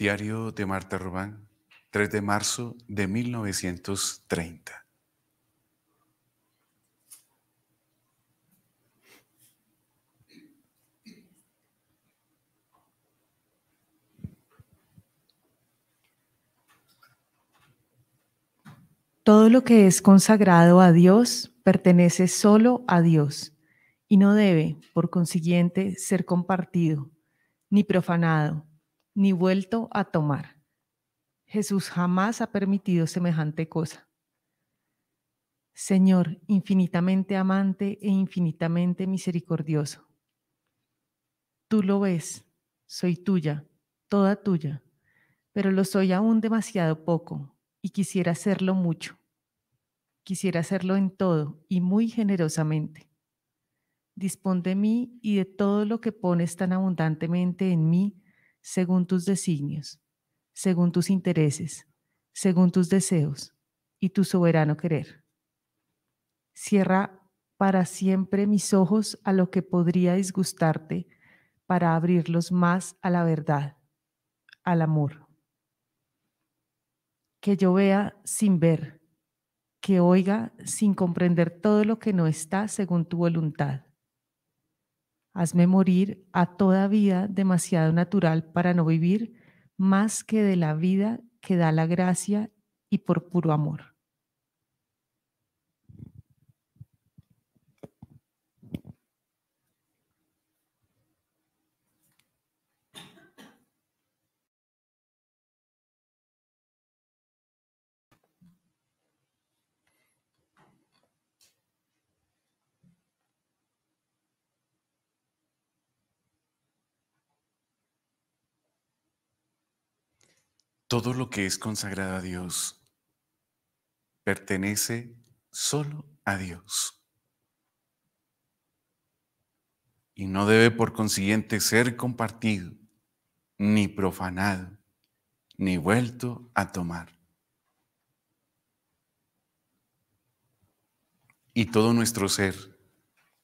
Diario de Marta Rubán, 3 de marzo de 1930. Todo lo que es consagrado a Dios pertenece solo a Dios y no debe, por consiguiente, ser compartido ni profanado ni vuelto a tomar. Jesús jamás ha permitido semejante cosa. Señor, infinitamente amante e infinitamente misericordioso. Tú lo ves, soy tuya, toda tuya, pero lo soy aún demasiado poco y quisiera hacerlo mucho. Quisiera hacerlo en todo y muy generosamente. Dispón de mí y de todo lo que pones tan abundantemente en mí según tus designios, según tus intereses, según tus deseos y tu soberano querer. Cierra para siempre mis ojos a lo que podría disgustarte para abrirlos más a la verdad, al amor. Que yo vea sin ver, que oiga sin comprender todo lo que no está según tu voluntad Hazme morir a toda vida demasiado natural para no vivir más que de la vida que da la gracia y por puro amor. Todo lo que es consagrado a Dios pertenece solo a Dios. Y no debe por consiguiente ser compartido, ni profanado, ni vuelto a tomar. Y todo nuestro ser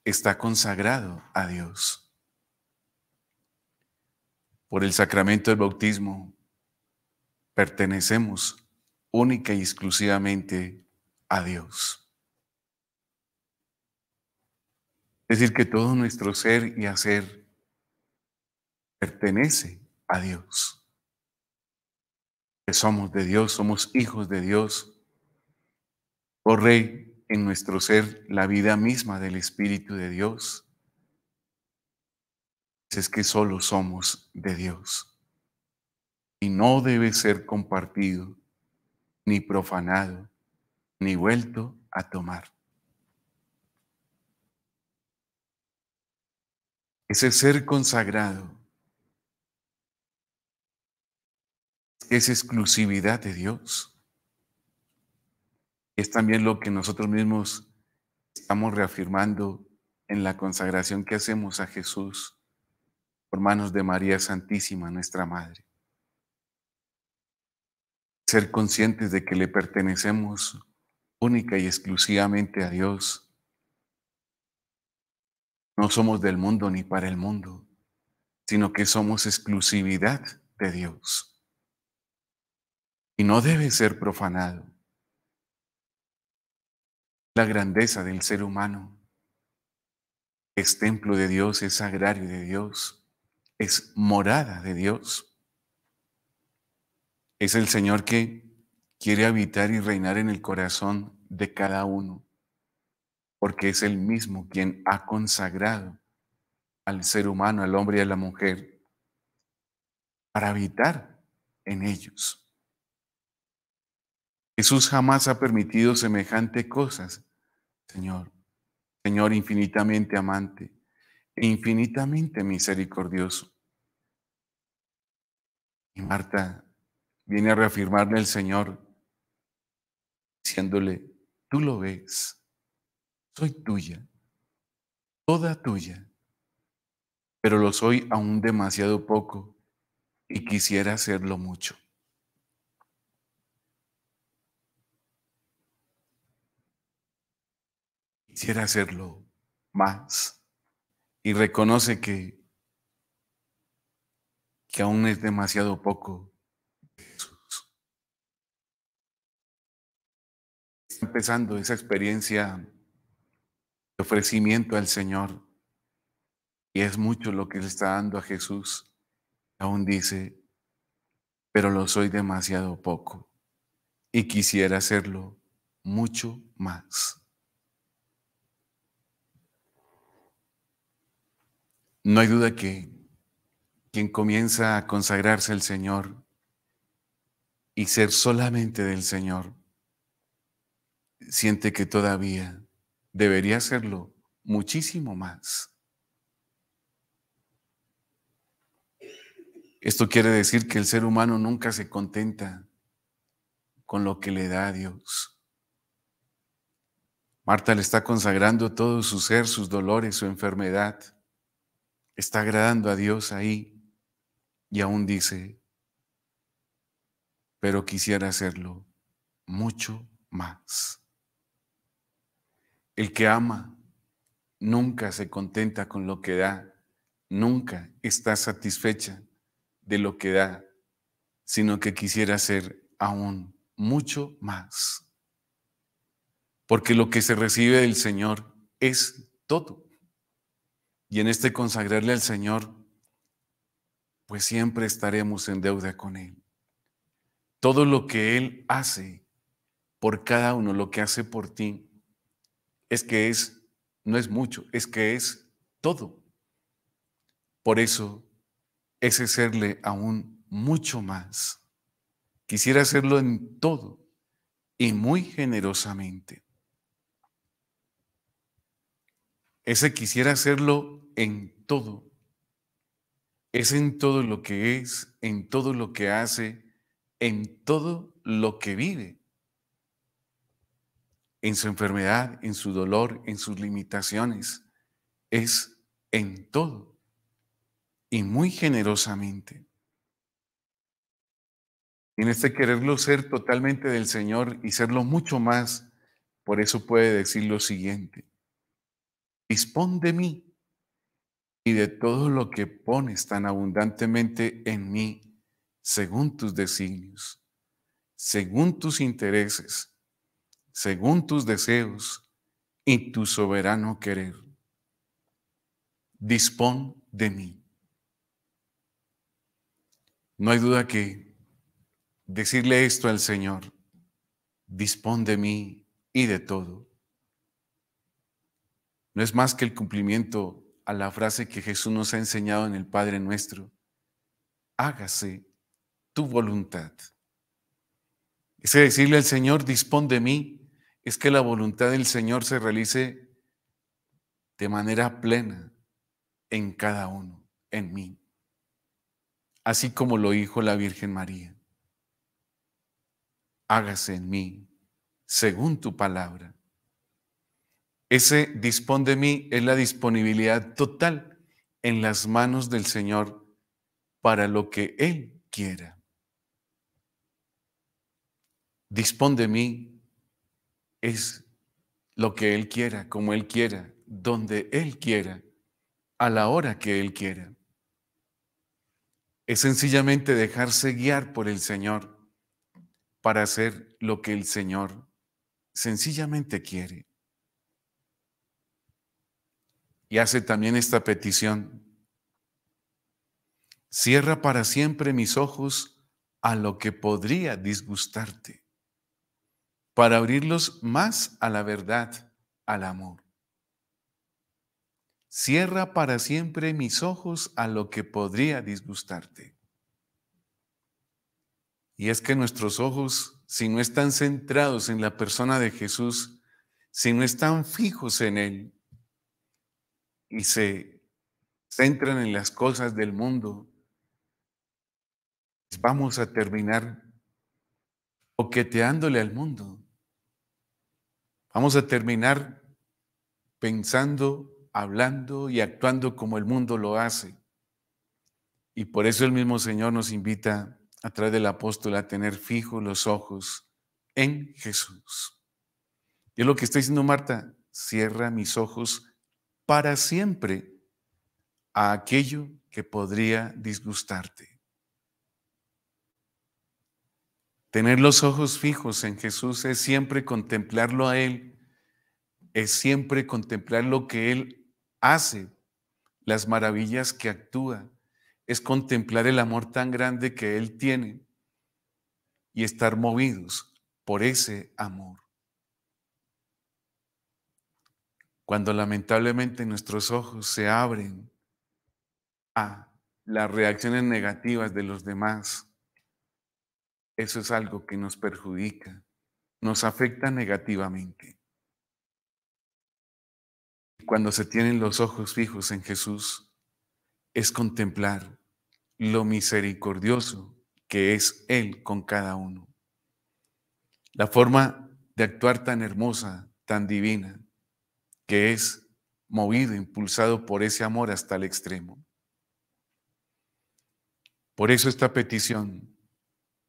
está consagrado a Dios. Por el sacramento del bautismo pertenecemos única y exclusivamente a Dios. Es decir, que todo nuestro ser y hacer pertenece a Dios. Que somos de Dios, somos hijos de Dios. Corre en nuestro ser la vida misma del Espíritu de Dios. Es que solo somos de Dios y no debe ser compartido, ni profanado, ni vuelto a tomar. Ese ser consagrado es exclusividad de Dios. Es también lo que nosotros mismos estamos reafirmando en la consagración que hacemos a Jesús por manos de María Santísima, nuestra Madre ser conscientes de que le pertenecemos única y exclusivamente a Dios. No somos del mundo ni para el mundo, sino que somos exclusividad de Dios. Y no debe ser profanado. La grandeza del ser humano es templo de Dios, es sagrario de Dios, es morada de Dios. Es el Señor que quiere habitar y reinar en el corazón de cada uno, porque es el mismo quien ha consagrado al ser humano, al hombre y a la mujer, para habitar en ellos. Jesús jamás ha permitido semejante cosas, Señor, Señor infinitamente amante e infinitamente misericordioso. Y Marta Viene a reafirmarle el Señor, diciéndole, tú lo ves, soy tuya, toda tuya, pero lo soy aún demasiado poco y quisiera hacerlo mucho. Quisiera hacerlo más y reconoce que, que aún es demasiado poco empezando esa experiencia de ofrecimiento al Señor. Y es mucho lo que le está dando a Jesús. Aún dice, pero lo soy demasiado poco y quisiera hacerlo mucho más. No hay duda que quien comienza a consagrarse al Señor y ser solamente del Señor, siente que todavía debería hacerlo muchísimo más. Esto quiere decir que el ser humano nunca se contenta con lo que le da a Dios. Marta le está consagrando todo su ser, sus dolores, su enfermedad. Está agradando a Dios ahí y aún dice, pero quisiera hacerlo mucho más. El que ama nunca se contenta con lo que da, nunca está satisfecha de lo que da, sino que quisiera hacer aún mucho más. Porque lo que se recibe del Señor es todo. Y en este consagrarle al Señor, pues siempre estaremos en deuda con Él. Todo lo que Él hace por cada uno, lo que hace por ti, es que es, no es mucho, es que es todo. Por eso ese serle aún mucho más. Quisiera hacerlo en todo y muy generosamente. Ese quisiera hacerlo en todo. Es en todo lo que es, en todo lo que hace, en todo lo que vive en su enfermedad, en su dolor, en sus limitaciones, es en todo y muy generosamente. En este quererlo ser totalmente del Señor y serlo mucho más, por eso puede decir lo siguiente, dispón de mí y de todo lo que pones tan abundantemente en mí, según tus designios, según tus intereses según tus deseos y tu soberano querer. Dispón de mí. No hay duda que decirle esto al Señor, dispón de mí y de todo, no es más que el cumplimiento a la frase que Jesús nos ha enseñado en el Padre nuestro, hágase tu voluntad. Es decirle al Señor, dispón de mí, es que la voluntad del Señor se realice de manera plena en cada uno, en mí, así como lo dijo la Virgen María. Hágase en mí según tu palabra. Ese dispón de mí es la disponibilidad total en las manos del Señor para lo que Él quiera. Dispón de mí es lo que Él quiera, como Él quiera, donde Él quiera, a la hora que Él quiera. Es sencillamente dejarse guiar por el Señor para hacer lo que el Señor sencillamente quiere. Y hace también esta petición. Cierra para siempre mis ojos a lo que podría disgustarte para abrirlos más a la verdad, al amor. Cierra para siempre mis ojos a lo que podría disgustarte. Y es que nuestros ojos, si no están centrados en la persona de Jesús, si no están fijos en Él y se centran en las cosas del mundo, vamos a terminar oqueteándole al mundo, Vamos a terminar pensando, hablando y actuando como el mundo lo hace. Y por eso el mismo Señor nos invita a través del apóstol a tener fijos los ojos en Jesús. Y es lo que está diciendo Marta, cierra mis ojos para siempre a aquello que podría disgustarte. Tener los ojos fijos en Jesús es siempre contemplarlo a Él, es siempre contemplar lo que Él hace, las maravillas que actúa, es contemplar el amor tan grande que Él tiene y estar movidos por ese amor. Cuando lamentablemente nuestros ojos se abren a las reacciones negativas de los demás, eso es algo que nos perjudica, nos afecta negativamente. Cuando se tienen los ojos fijos en Jesús, es contemplar lo misericordioso que es Él con cada uno. La forma de actuar tan hermosa, tan divina, que es movido, impulsado por ese amor hasta el extremo. Por eso esta petición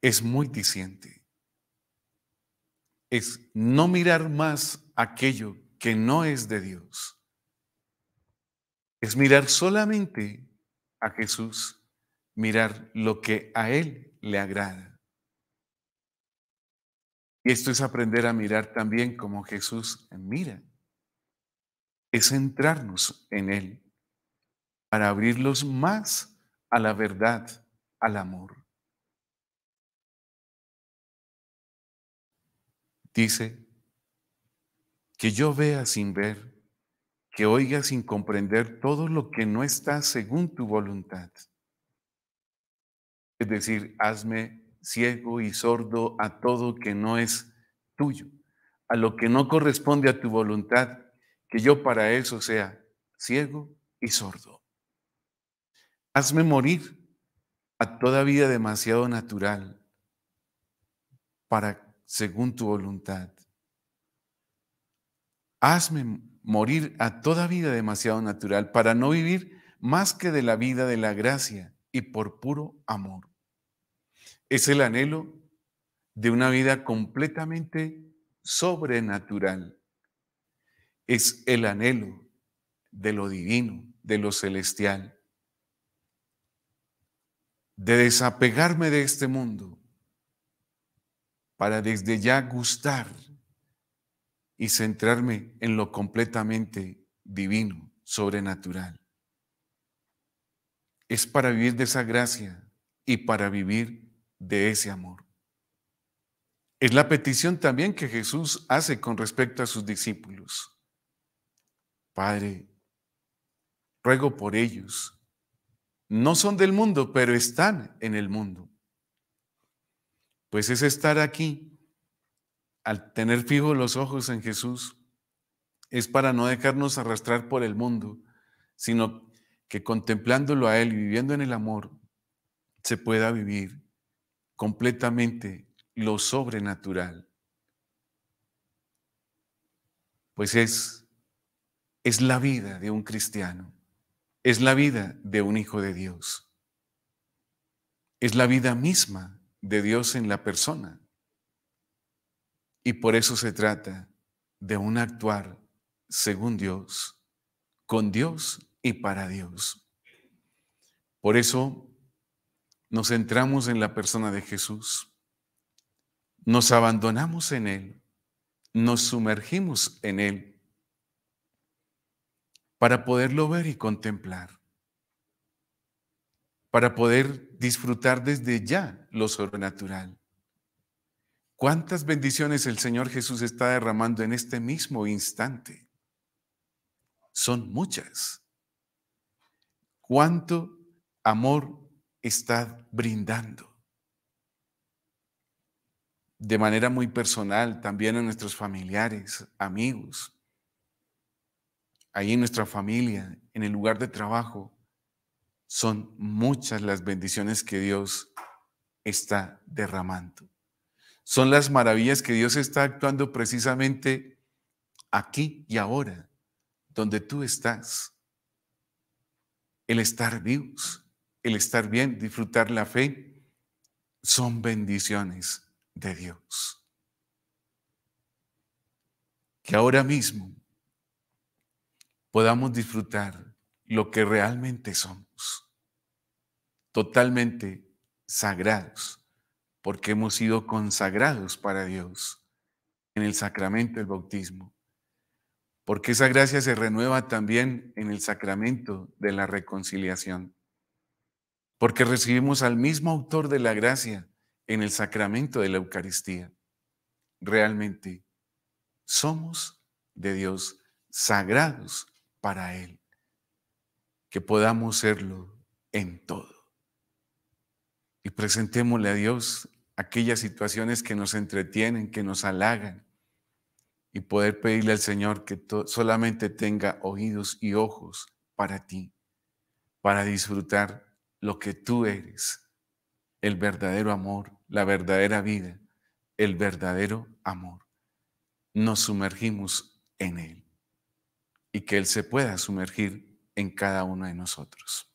es muy diciente. Es no mirar más aquello que no es de Dios. Es mirar solamente a Jesús, mirar lo que a Él le agrada. Y esto es aprender a mirar también como Jesús mira. Es centrarnos en Él para abrirlos más a la verdad, al amor. Dice, que yo vea sin ver, que oiga sin comprender todo lo que no está según tu voluntad. Es decir, hazme ciego y sordo a todo que no es tuyo, a lo que no corresponde a tu voluntad, que yo para eso sea ciego y sordo. Hazme morir a toda vida demasiado natural para según tu voluntad. Hazme morir a toda vida demasiado natural para no vivir más que de la vida de la gracia y por puro amor. Es el anhelo de una vida completamente sobrenatural. Es el anhelo de lo divino, de lo celestial, de desapegarme de este mundo para desde ya gustar y centrarme en lo completamente divino, sobrenatural. Es para vivir de esa gracia y para vivir de ese amor. Es la petición también que Jesús hace con respecto a sus discípulos. Padre, ruego por ellos. No son del mundo, pero están en el mundo. Pues es estar aquí, al tener fijos los ojos en Jesús, es para no dejarnos arrastrar por el mundo, sino que contemplándolo a Él y viviendo en el amor, se pueda vivir completamente lo sobrenatural. Pues es, es la vida de un cristiano, es la vida de un hijo de Dios, es la vida misma de Dios en la persona. Y por eso se trata de un actuar según Dios, con Dios y para Dios. Por eso nos centramos en la persona de Jesús, nos abandonamos en Él, nos sumergimos en Él para poderlo ver y contemplar para poder disfrutar desde ya lo sobrenatural. ¿Cuántas bendiciones el Señor Jesús está derramando en este mismo instante? Son muchas. ¿Cuánto amor está brindando? De manera muy personal, también a nuestros familiares, amigos, ahí en nuestra familia, en el lugar de trabajo, son muchas las bendiciones que Dios está derramando. Son las maravillas que Dios está actuando precisamente aquí y ahora, donde tú estás. El estar vivos, el estar bien, disfrutar la fe, son bendiciones de Dios. Que ahora mismo podamos disfrutar lo que realmente somos, totalmente sagrados, porque hemos sido consagrados para Dios en el sacramento del bautismo, porque esa gracia se renueva también en el sacramento de la reconciliación, porque recibimos al mismo autor de la gracia en el sacramento de la Eucaristía. Realmente somos de Dios sagrados para Él que podamos serlo en todo. Y presentémosle a Dios aquellas situaciones que nos entretienen, que nos halagan, y poder pedirle al Señor que solamente tenga oídos y ojos para ti, para disfrutar lo que tú eres, el verdadero amor, la verdadera vida, el verdadero amor. Nos sumergimos en Él y que Él se pueda sumergir en cada uno de nosotros.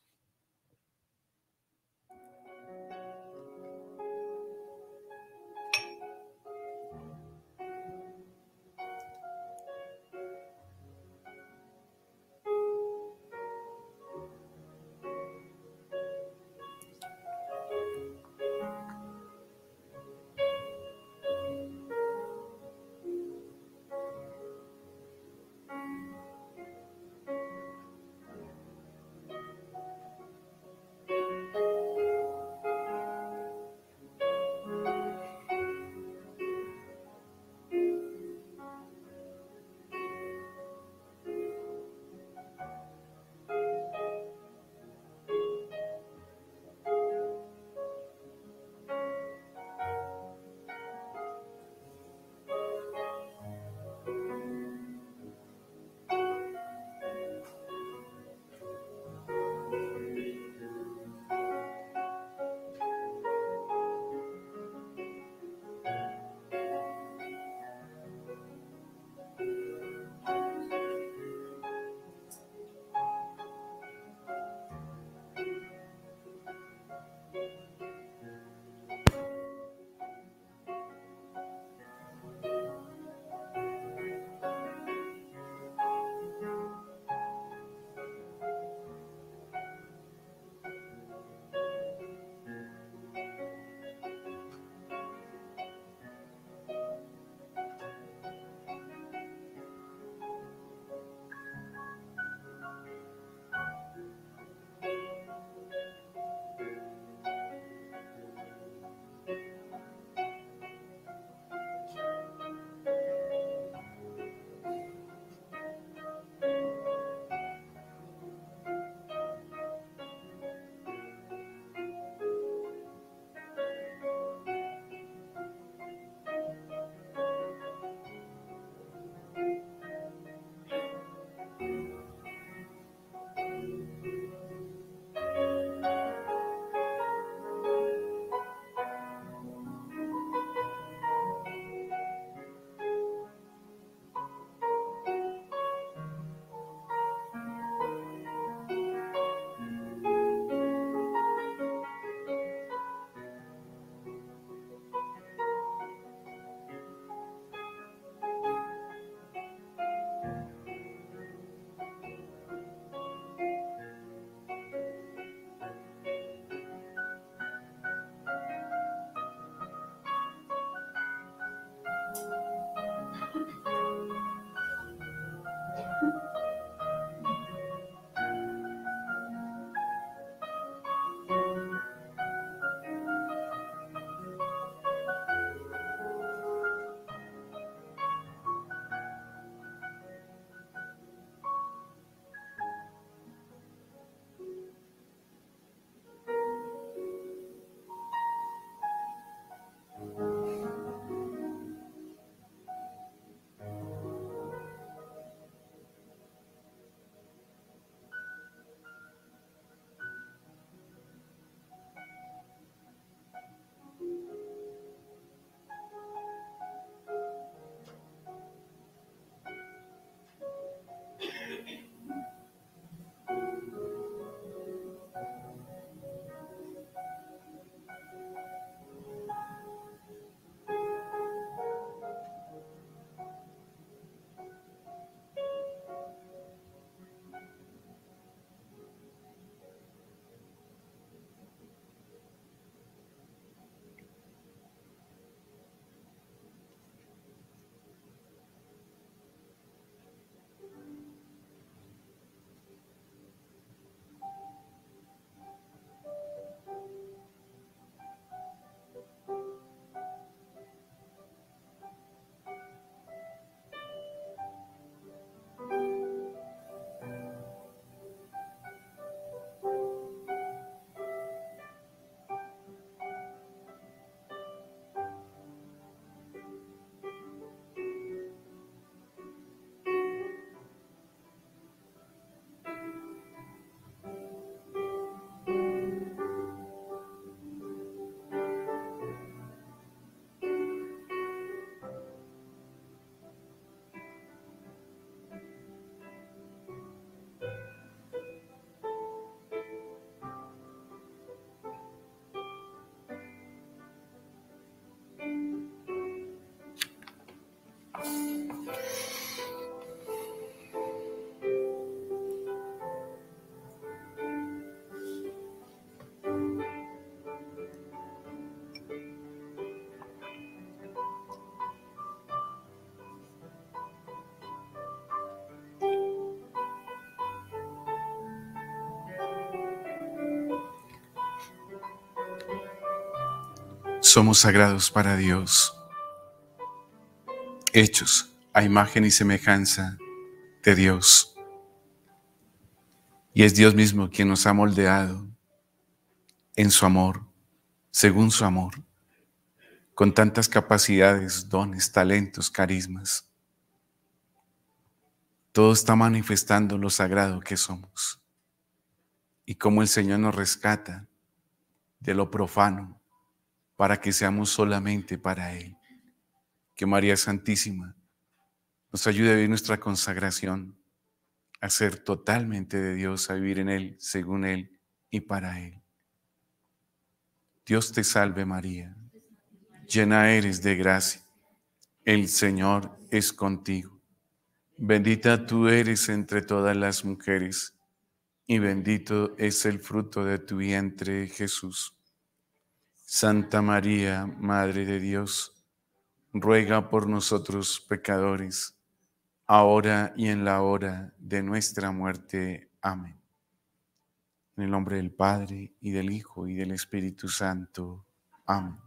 somos sagrados para Dios, hechos a imagen y semejanza de Dios. Y es Dios mismo quien nos ha moldeado en su amor, según su amor, con tantas capacidades, dones, talentos, carismas. Todo está manifestando lo sagrado que somos y cómo el Señor nos rescata de lo profano para que seamos solamente para Él. Que María Santísima nos ayude a vivir nuestra consagración, a ser totalmente de Dios, a vivir en Él, según Él y para Él. Dios te salve María, llena eres de gracia, el Señor es contigo. Bendita tú eres entre todas las mujeres, y bendito es el fruto de tu vientre, Jesús. Santa María, Madre de Dios, ruega por nosotros pecadores, ahora y en la hora de nuestra muerte. Amén. En el nombre del Padre, y del Hijo, y del Espíritu Santo. Amén.